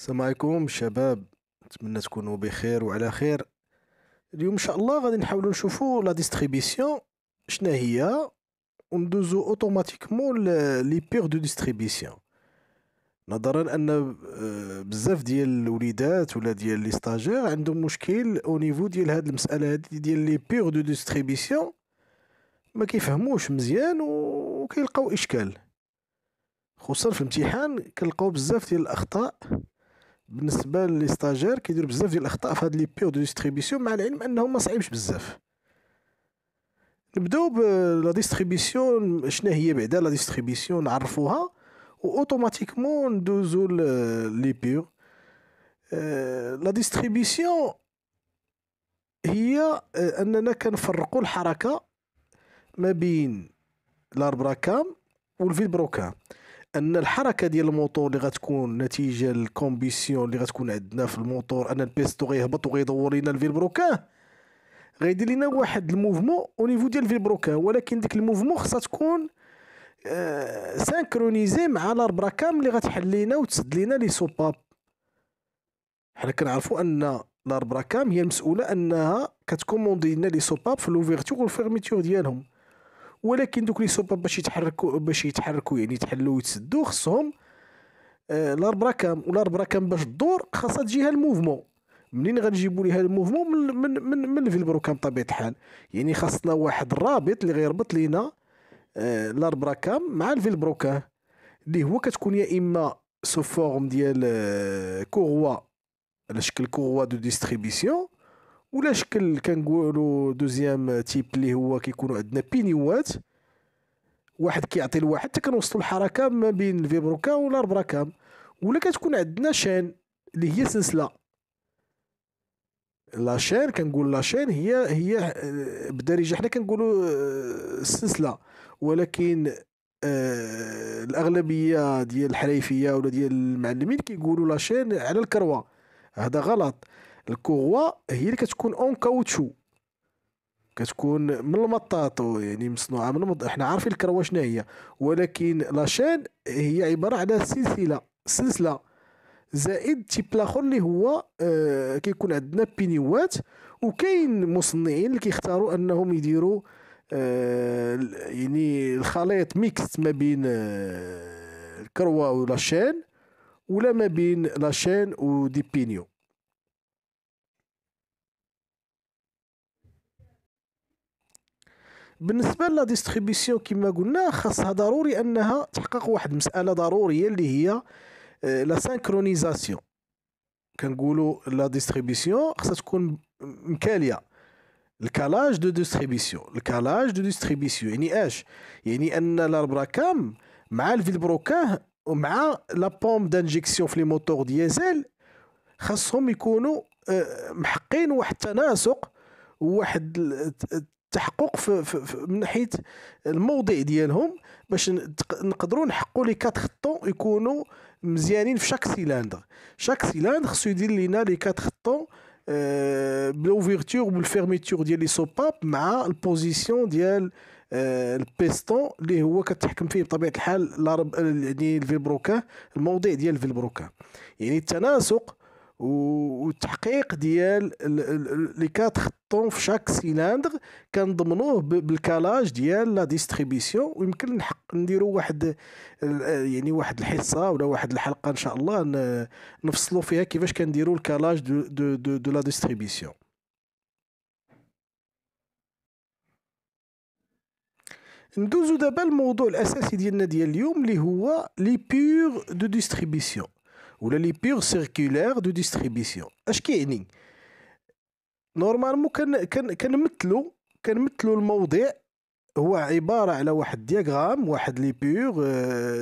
السلام عليكم شباب نتمنى تكونوا بخير وعلى خير اليوم ان شاء الله غادي نحاولوا نشوفوا لا ديستريبيسيون شنو هي وندوزو اوتوماتيكمون لي بيغ دو ديستريبيسيون نظرا ان آه، بزاف ديال الوليدات ولا ديال لي ستاجير عندهم مشكل او نيفو ديال هاد المساله هادي ديال لي بيغ دو ديستريبيسيون ما كيفهموش مزيان وكيلقاو اشكال خصوصا في الامتحان كنلقاو بزاف ديال الاخطاء بالنسبه لي ستاجير كيدير بزاف ديال الاخطاء في هاد لي بيو دو ديستريبيسيون مع العلم انه ما صعيبش بزاف نبداو بلا ديستريبيسيون شنو هي بعدا لا ديستريبيسيون نعرفوها و اوتوماتيكمون ندوزو لي أه لا ديستريبيسيون هي آه، اننا كنفرقوا الحركه ما بين لاربراكام والفيبروكام ان الحركه ديال الموتور اللي غتكون نتيجه الكومبيسيون اللي غتكون عندنا في الموتور ان البيستو غيهبط وغيدور لينا الفيلبروكان غيدير لينا واحد الموفمون او نيفو ديال الفيلبروكان ولكن ديك الموفمون خصها تكون آه سانكرونيزي مع الاربراكام اللي غتحل لينا وتسد لينا لي سوباب حنا كنعرفوا ان الاربراكام هي المسؤوله انها كتكوموندي لنا لي سوباب في لوفيرتور والفيرميتور ديالهم ولكن دوك لي سوباب باش يتحركوا باش يتحركوا يعني يتحلوا ويتسدوا خصهم آه لا ولا باش الدور خاصها تجيها الموفمون منين غنجيبوا ليها الموفمون من من من, من الفيلبروكام بطبيعه الحال يعني خاصنا واحد الرابط اللي غيربط لينا آه لا مع الفيلبروكام اللي هو كتكون يا اما سو فورم ديال آه، كوروا على شكل كوروا دو ديستريبيسيون ولا شكل كنقولوا دوزيام تيب اللي هو كيكونوا عندنا بينيوات واحد كيعطي لواحد حتى كنوصلوا الحركه ما بين الفيبروكا ولا البراكام ولا كتكون عندنا شان اللي هي سلسله لا شين كنقول لا شين هي هي آه، بدارجه حنا كنقولوا السلسله آه، ولكن آه الاغلبيه ديال الحريفيه ولا ديال المعلمين كيقولوا شين على الكروه هذا غلط الكوغوا هي اللي كتكون اون كاوتشو كتكون من المطاطو يعني مصنوعه من المط... احنا عارفين الكروه شنو هي ولكن لاشين هي عباره على سلسله سلسله زائد تيب لاخر اللي هو آه كيكون عندنا بينيوات وكاين مصنعين اللي كيختاروا انهم يديروا آه يعني الخليط ميكس ما بين آه الكروه شين ولا ما بين لاشين ودي بينيو بالنسبه للديستريبيسيون كما قلنا خاصها ضروري انها تحقق واحد المساله ضروريه اللي هي لا آه، سانكرونيزاسيون كنقولوا لا ديستريبيسيون خاصها تكون مكاليه الكالاج دو ديستريبيسيون الكالاج دو ديستريبيسيون يعني اش يعني ان الاربراكام مع الفيل بروكاه ومع لا بومب دانجيكسيون في لي موتور ديزل خاصهم يكونوا آه، محقين واحد التناسق وواحد تحقق في في في من حيث الموضع ديالهم باش نقدروا نحققوا لي كات خطو يكونوا مزيانين في شاك سيلاندر شاك سيلاندر خصو يدير لينا لي كات خطو أه بلوفيرتور وبالفيرميتور ديال لي سوباب مع البوزيسيون ديال البيستون euh, اللي هو كتحكم فيه بطبيعه الحال يعني الفيلبروكا الموضع ديال الفيلبروكا يعني التناسق والتحقيق ديال لي كات خطون في شاك سيلاندر كنضمنوه بالكالاج ديال لا ديستريبيسيون ويمكن نحق نديرو واحد يعني واحد الحصه ولا واحد الحلقه ان شاء الله نفصلوا فيها كيفاش كنديروا الكالاج دو دو دو, دو لا ديستريبيسيون ندوزو دابا الموضوع الاساسي ديالنا ديال اليوم اللي هو لي بيغ دو ديستريبيسيون ولا لي بيغ سيركولير دو ديستريبيسيون اش كيعني نورمالمون كان كان كنمثلو كنمثلو الموضع هو عباره على واحد دياغرام واحد لي بيغ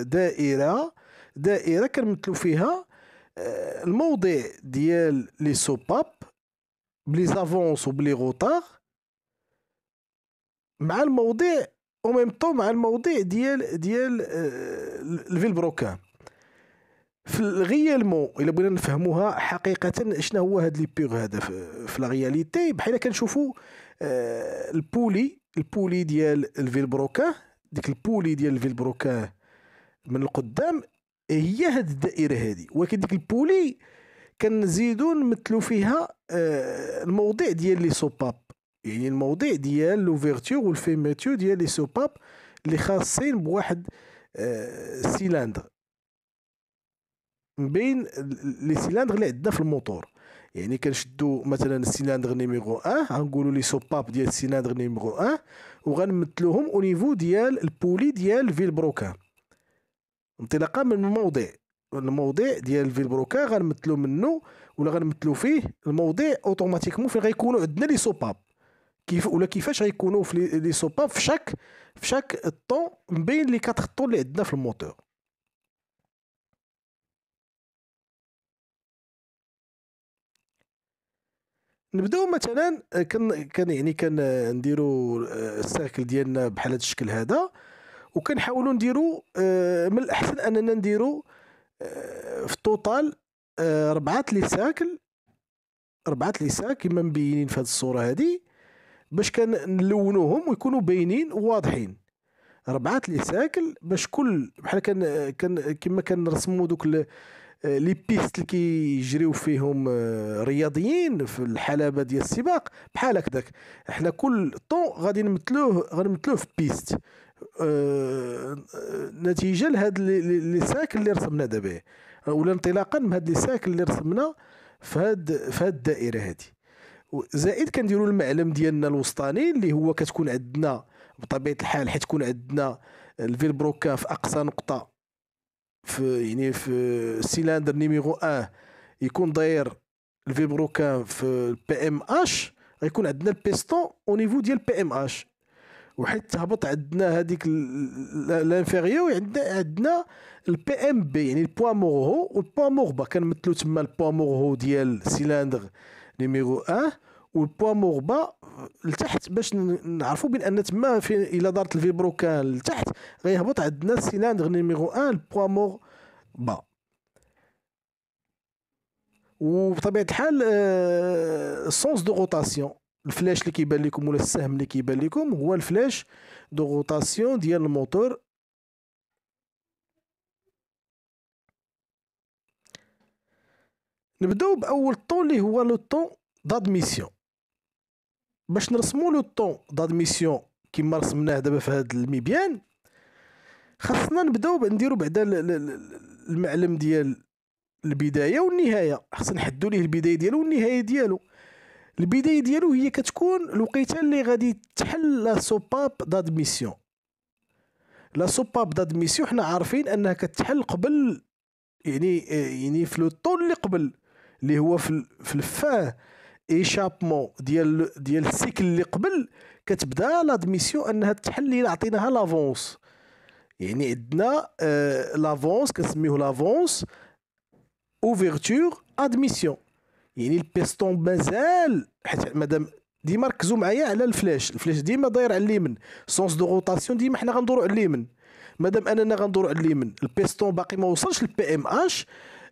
دائره دائره كنمثلو فيها الموضع ديال لي سوباب بلي زافونس وبلي غوطار مع الموضع او ميم طو مع الموضع ديال ديال الفيل بروكان في غيالمون الا بغينا نفهموها حقيقه شنو هو هاد لي بيغ هذا في لا رياليتي بحال كنشوفوا آه، البولي البولي ديال الفيل بروكان ديك البولي ديال الفيل بروكان من القدام هي هاد الدائره هادي ولكن ديك البولي كنزيدو نمثلو فيها آه، الموضع ديال لي سوباب يعني الموضع ديال لوفيرتور والفيماتيو ديال لي سوباب اللي خاصين بواحد آه، سيلاندر من بين لي سيلندر اللي عندنا في الموتور يعني كنشدو مثلا السيلاندغ نيميرو 1 غنقولو لي سوباب ديال السيلاندغ نيميرو 1 وغنمثلوهم او نيفو ديال البولي ديال بروكا انطلاقا من الموضع الموضع ديال الفيل بروكا غنمثلو منه ولا غنمثلو فيه الموضع اوتوماتيكمون فين غيكونوا عندنا لي سوباب كيف ولا كيفاش غيكونوا في لي سوباب في شاك في شاك الطون بين لي كاتر طون اللي عندنا في الموتور نبداو مثلا آه، كان كان يعني آه، نديروا آه، السيركل ديالنا بحال هذا الشكل هذا وكنحاولوا نديروا من الاحسن اننا نديروا في التوتال ربعه لي ساكل ربعه لي ساك كما مبينين في هذه الصوره هذه باش كنلونوهم ويكونوا باينين وواضحين ربعه لي ساكل باش كل بحال كان كان كما كنرسموا دوك آه، لي بيست اللي كيجريو فيهم آه، رياضيين في الحلبه ديال السباق بحال هكذاك حنا كل طون غادي نمثلوه غنمثلوه في بيست آه، نتيجه لهاد لي ساك اللي رسمنا دابا ولا انطلاقا من هاد لي ساك اللي رسمنا في هاد في هاد الدائره هادي زائد كنديروا المعلم ديالنا الوسطاني اللي هو كتكون عندنا بطبيعه الحال حيت تكون عندنا الفيل بروكا في اقصى نقطه في يعني في السيلندر نيميرو 1 يكون داير الفيبروكان في البي ام اش غيكون عندنا البيستون او نيفو ديال البي ام اش وحيت تهبط عندنا هذيك لانفيريو عندنا عندنا البي ام بي يعني البوا مورهو والبوا با كنمثلو تما البوا مورهو ديال سيلندر نيميرو 1 والبوا مور با لتحت باش نعرفوا بان تما في الا دارت الفيبرو كان لتحت غيهبط عندنا السيلندر نيميرو 1 البوا مور با وبطبيعه الحال السونس دو روتاسيون الفلاش اللي كيبان لكم ولا السهم اللي كيبان لكم هو الفلاش دو روتاسيون ديال الموتور نبداو باول طون اللي هو لو طون دادميسيون باش نرسمو لو طون دادميسيون كيما رسمناه دابا في هاد الميبيان خاصنا نبداو نديرو بعدا المعلم ديال البدايه والنهايه خاصنا نحدو ليه البدايه ديالو والنهايه ديالو البدايه ديالو هي كتكون الوقيته اللي غادي تحل لا سوباب دادميسيون لا سوباب دادميسيون حنا عارفين انها كتحل قبل يعني يعني في لو طون اللي قبل اللي هو في في الفاه ايشابمون ديال ديال السيكل اللي قبل كتبدا لادميسيون انها التحليل عطيناها لافونس يعني عندنا آه لافونس كنسميوه لافونس اوفيرتور ادميسيون يعني البيستون مازال حيت مادام ديما ركزوا معايا على الفلاش الفلاش ديما داير على اليمين سونس دو روتاسيون ديما حنا غندورو على اليمين مادام اننا غندورو على اليمين البيستون باقي ما وصلش للبي ام اش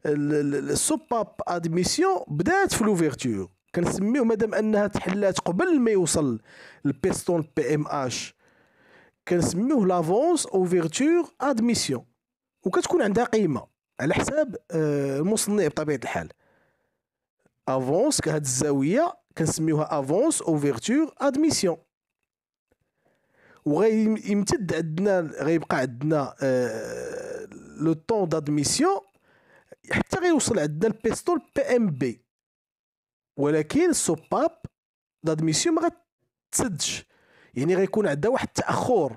السوباب ادميسيون بدات في لوفيرتور كنسميو مادام انها تحلات قبل ما يوصل البيستون بي ام اش كنسميوه لافونس اوفيرتور ادميسيون وكتكون عندها قيمه على حساب آه، المصنع بطبيعه الحال افونس كهاد الزاويه كنسميوها افونس اوفيرتور ادميسيون وغيمتد عندنا غيبقى عندنا آه، لو طون دادميسيون حتى غيوصل عندنا البيستول بي ام بي ولكن سوباب دادميسيون ما غتسدش يعني غيكون عندها واحد التاخر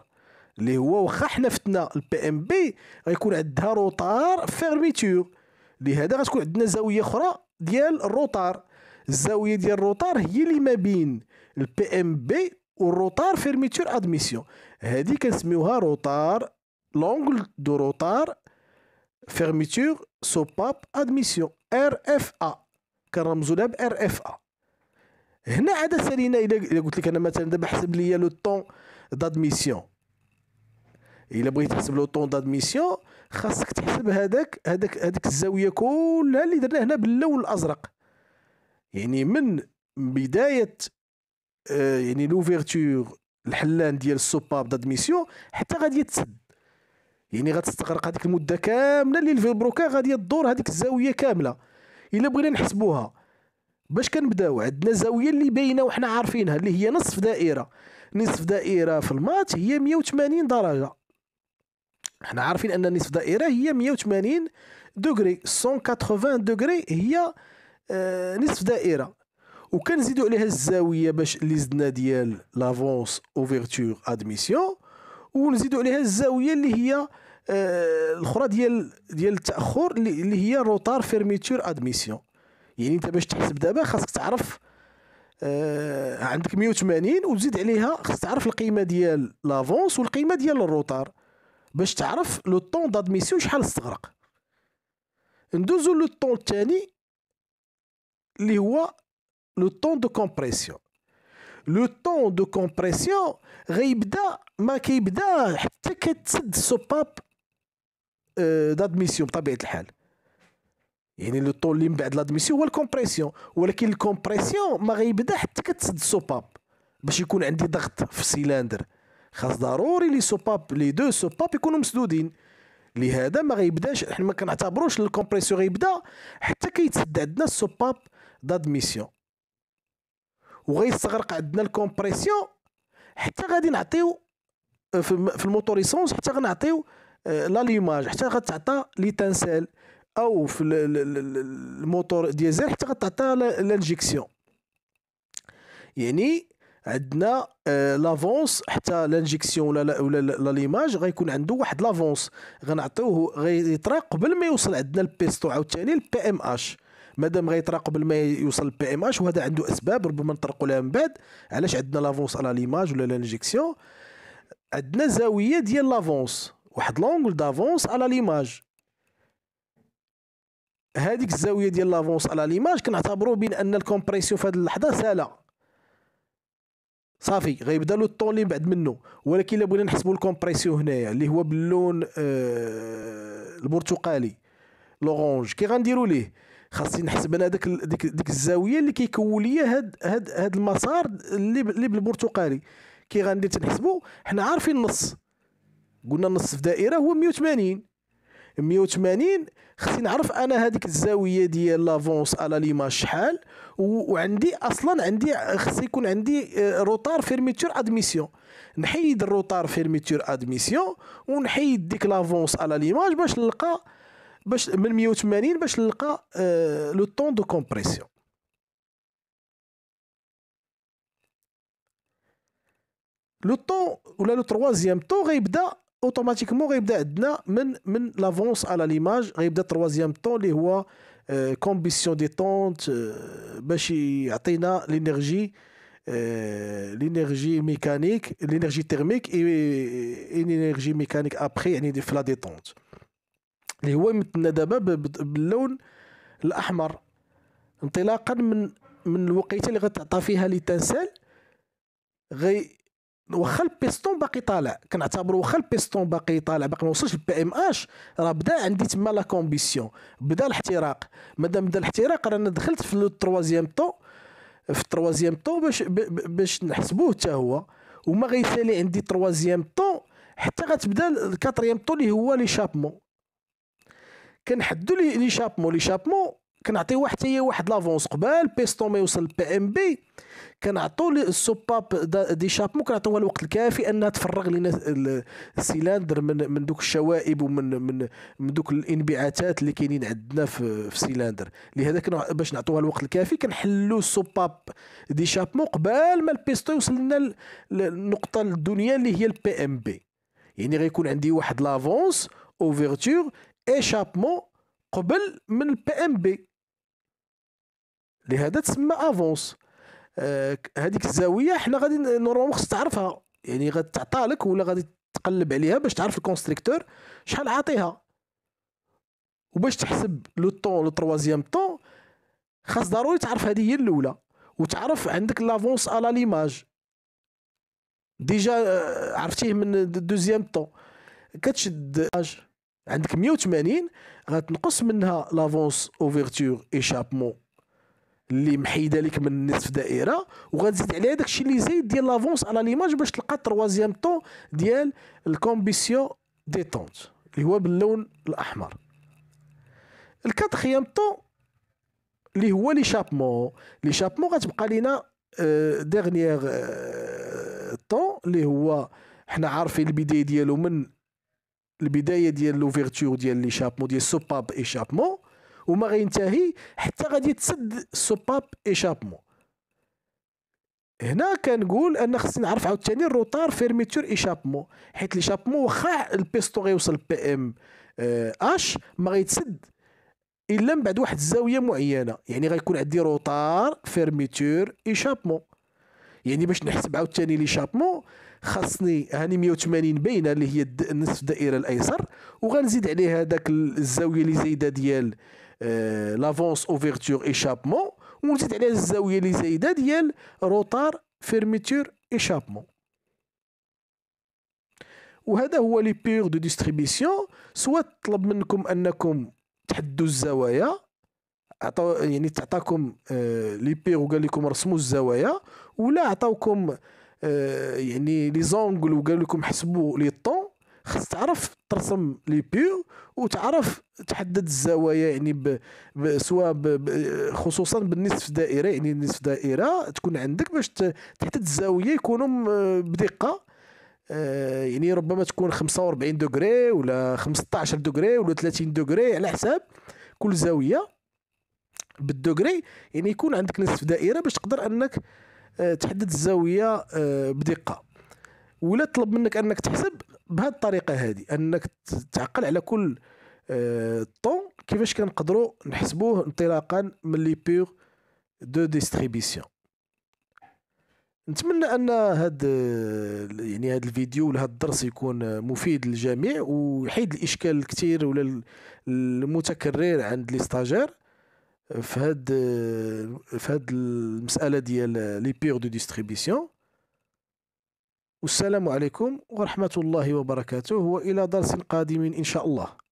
اللي هو واخا حنا فتنا البي ام بي غيكون عندها روطار فيرميتور لهذا غتكون عندنا زاويه اخرى ديال الروطار الزاويه ديال الروطار هي اللي ما بين البي ام بي والروطار فيرميتور ادميسيون هذه كنسميوها روطار لونغل دو روطار فيرميتور سوباب ادميسيون ار اف ا كنرمزو لها بار اف ا هنا عاد سالينا الا قلت لك انا مثلا دابا حسب لي لو طون دادميسيون الا بغيت تحسب لو طون دادميسيون خاصك تحسب هذاك هذاك هذيك الزاويه كلها اللي درنا هنا باللون الازرق يعني من بدايه آه، يعني لوفيرتور الحلان ديال السوباب دادميسيون حتى غادي تسد يعني غتستغرق هذيك المده كامله اللي الفيبروكا غادي تدور هذيك الزاويه كامله الا بغينا نحسبوها باش كنبداو عندنا زاويه اللي باينه وحنا عارفينها اللي هي نصف دائره نصف دائره في المات هي 180 درجه حنا عارفين ان نصف دائره هي 180 دوغري 180 دوغري هي آه، نصف دائره وكنزيدو عليها الزاويه باش اللي زدنا ديال لافونس اوفيرتور ادميسيون ونزيدو عليها الزاويه اللي هي آه، الاخرى ديال ديال التاخر اللي هي روتار فيرميتور ادميسيون يعني انت باش تحسب دابا خاصك تعرف آه عندك 180 وتزيد عليها خاصك تعرف القيمه ديال لافونس والقيمه ديال الروتار باش تعرف لو طون دادميسيون شحال استغرق ندوزو لو طون الثاني اللي هو لو طون دو كومبريسيون لو طون دو كومبريسيون غيبدا ما كيبدا حتى كتسد السوباب آه، دادميسيون بطبيعه الحال يعني لو طول اللي من بعد لادميسيون هو الكومبريسيون ولكن الكومبريسيون ما غيبدا حتى كتسد السوباب باش يكون عندي ضغط في السيلندر خاص ضروري لي سوباب لي دو سوباب يكونوا مسدودين لهذا ما غيبداش حنا ما كنعتبروش الكومبريسيون غيبدا حتى كيتسد عندنا السوباب دادميسيون وغيستغرق عندنا الكومبريسيون حتى غادي نعطيو آه، في الموتور حتى غنعطيو آه، لا ليماج حتى غتعطى تانسيل او في الموتور ديزل حتى غتعطى لانجيكسيون يعني عندنا لافونس آه، حتى لانجيكسيون ولا ولا ليماج غيكون عنده واحد لافونس غنعطيوه غيطرا قبل ما يوصل عندنا البيستو عاوتاني البي ام اش مادام غيطرا قبل ما يوصل البي ام اش وهذا عنده اسباب ربما نطرقوا لها من بعد علاش عندنا لافونس على ليماج ولا لانجيكسيون عندنا زاويه ديال لافونس واحد لونغل دافونس على ليماج هذيك الزاويه ديال لافونس على ليماج كنعتبروا بين ان الكومبريسيون في هذه اللحظه سالا صافي غيبدا له الطون اللي بعد منه ولكن الا بغينا نحسبوا الكومبريسيون هنايا اللي هو باللون آه البرتقالي لورونج كي غنديروا ليه خاصني نحسب انا داك ديك ديك الزاويه اللي كيكون ليا هاد هاد هاد المسار اللي اللي بالبرتقالي كي غندير تنحسبو حنا عارفين النص قلنا نصف دائره هو 180 180 خصني نعرف انا هذيك الزاويه ديال لافونس على ليماج شحال وعندي اصلا عندي خص يكون عندي روتار فيرميتور ادميسيون نحيد الروتار فيرميتور ادميسيون ونحيد ديك لافونس على ليماج باش نلقى باش من 180 باش نلقى لو طون دو كومبريسيون لو طون ولا لو تروازيام طون غيبدا اوتوماتيكمون غيبدا عندنا من من لافونس على ليماج غيبدا تروازيام طون اللي هو كومبيسيون دي طونت باش يعطينا لينيرجي لينيرجي ميكانيك لينيرجي تيرميك اي لينيرجي ميكانيك ابخي يعني في لا ديطونت اللي هو يمتنا دابا باللون الاحمر انطلاقا من من الوقيته اللي غتعطى فيها ليتنسال غي واخا البيستون باقي طالع كنعتبر واخا البيستون باقي طالع باقي ما وصلش للبي ام اش راه بدا عندي تما لا كومبيسيون بدا الاحتراق مادام بدا الاحتراق رانا دخلت في لو تروازيام طو في التروازيام طو باش باش نحسبوه حتى هو وما غيسالي عندي تروازيام طو حتى غتبدا الكاتريام طو اللي هو لي شابمون كنحدو لي شابمون لي شابمون كنعطيو حتى هي واحد لافونس قبال بيستون ما يوصل البي ام بي كنعطيو السوباب دي شابمون كنعطيوها الوقت الكافي انها تفرغ لنا السيلاندر من من دوك الشوائب ومن من من دوك الانبعاثات اللي كاينين عندنا في في سيلاندر لهذا باش نعطيوها الوقت الكافي كنحلو السوباب دي شابمون قبال ما البيستون يوصل لنا النقطه الدنيا اللي هي البي ام بي يعني غيكون عندي واحد لافونس اوفيرتور ايشابمون قبل من البي ام بي لهذا تسمى افونس آه، هذيك الزاويه حنا غادي نورمالمون خصك تعرفها يعني غتعطى لك ولا غادي تقلب عليها باش تعرف الكونستريكتور شحال عاطيها وباش تحسب لو طون لو تروازيام طون خاص ضروري تعرف هذه هي الاولى وتعرف عندك لافونس على ليماج ديجا آه، عرفتيه من دوزيام طون كتشد عندك 180 غتنقص منها لافونس او ايشابمون اللي محيده لك من نصف دائره وغتزيد عليها داكشي اللي زايد ديال لافونس على ليماج باش تلقى تروازيام طون ديال الكومبيسيون ديتونت اللي هو باللون الاحمر الكاتخيام طون اللي هو لي شابمون لي شابمون غتبقى لينا آه،, اه طون اللي هو حنا عارفين البدايه ديالو من البدايه ديال لوفيرتور ديال لي شابمون ديال سوباب ايشابمون وما غينتهي حتى غادي تسد سوباب ايشابمون هنا كنقول ان خصني نعرف عاوتاني الروتار فيرميتور ايشابمون حيت ليشابمون واخا البيستو غيوصل بي ام اش آه، ما غيتسد الا من بعد واحد الزاويه معينه يعني غيكون عندي روتار فيرميتور ايشابمون يعني باش نحسب عاوتاني ليشابمون خاصني هاني 180 باينه اللي هي نصف الدائره الايسر وغنزيد عليها داك الزاويه اللي زايده ديال لافونس اوفيرتور ايشابمون ونزيد عليها الزاويه اللي زايده ديال روطار فيرميتور ايشابمون وهذا هو لي بيغ دو ديستريبيسيون سوا طلب منكم انكم تحدوا الزوايا عطاو يعني تعطاكم لي بيغ وقال لكم رسموا الزوايا ولا عطاوكم يعني لي زونغل وقال لكم حسبوا لي طون خص تعرف ترسم لي بيو وتعرف تحدد الزوايا يعني ب... ب... سواء ب... ب... خصوصا بالنصف دائره يعني نصف دائره تكون عندك باش تحدد الزاويه يكونوا بدقه آه، يعني ربما تكون 45 دوغري ولا 15 دوغري ولا 30 دوغري على حساب كل زاويه بالدوغري يعني يكون عندك نصف دائره باش تقدر انك آه، تحدد الزاويه آه، بدقه ولا طلب منك انك تحسب بهذه الطريقه هذه انك تعقل على كل آه، طون كيفاش كنقدروا نحسبوه انطلاقا من لي بيغ دو ديستريبيسيون نتمنى ان هاد يعني هذا الفيديو ولا هاد الدرس يكون مفيد للجميع ويحيد الاشكال الكثير ولا المتكرر عند لي ستاجير في هاد في هاد المساله ديال لي بيغ دو ديستريبيسيون والسلام عليكم ورحمة الله وبركاته وإلى درس قادم إن شاء الله